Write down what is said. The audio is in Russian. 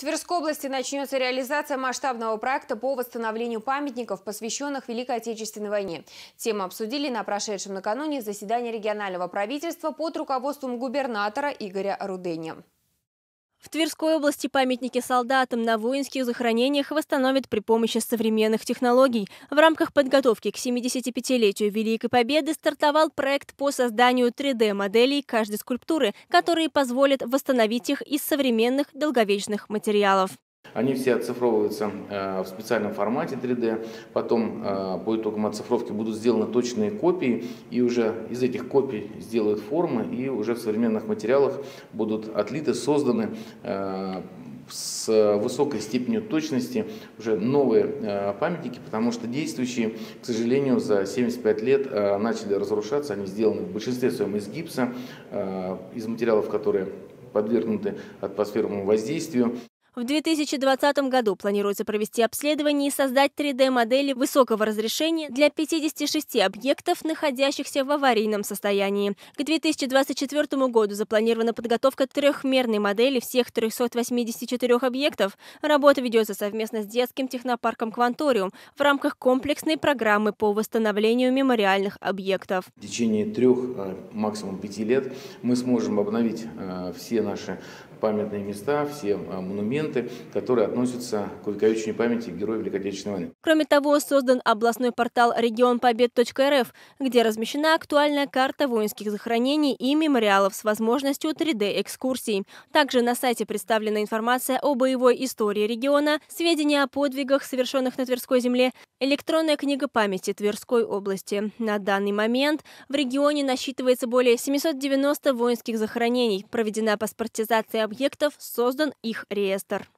В Тверской области начнется реализация масштабного проекта по восстановлению памятников, посвященных Великой Отечественной войне. Тему обсудили на прошедшем накануне заседании регионального правительства под руководством губернатора Игоря Руденя. В Тверской области памятники солдатам на воинских захоронениях восстановят при помощи современных технологий. В рамках подготовки к 75-летию Великой Победы стартовал проект по созданию 3D-моделей каждой скульптуры, которые позволят восстановить их из современных долговечных материалов. Они все оцифровываются э, в специальном формате 3D. Потом по э, итогам оцифровки будут сделаны точные копии, и уже из этих копий сделают формы, и уже в современных материалах будут отлиты, созданы э, с высокой степенью точности уже новые памятники, потому что действующие, к сожалению, за 75 лет начали разрушаться. Они сделаны в большинстве своем из гипса, из материалов, которые подвергнуты атмосферному воздействию. В 2020 году планируется провести обследование и создать 3D-модели высокого разрешения для 56 объектов, находящихся в аварийном состоянии. К 2024 году запланирована подготовка трехмерной модели всех 384 объектов. Работа ведется совместно с детским технопарком «Кванториум» в рамках комплексной программы по восстановлению мемориальных объектов. В течение трех, а, максимум пяти лет мы сможем обновить а, все наши памятные места, все а, монументы, документы, которые относятся к увековечению памяти героев Великой Отечественной войны. Кроме того, создан областной портал регионпобед.рф, где размещена актуальная карта воинских захоронений и мемориалов с возможностью 3D-экскурсий. Также на сайте представлена информация о боевой истории региона, сведения о подвигах, совершенных на Тверской земле, Электронная книга памяти Тверской области. На данный момент в регионе насчитывается более 790 воинских захоронений. Проведена паспортизация объектов, создан их реестр.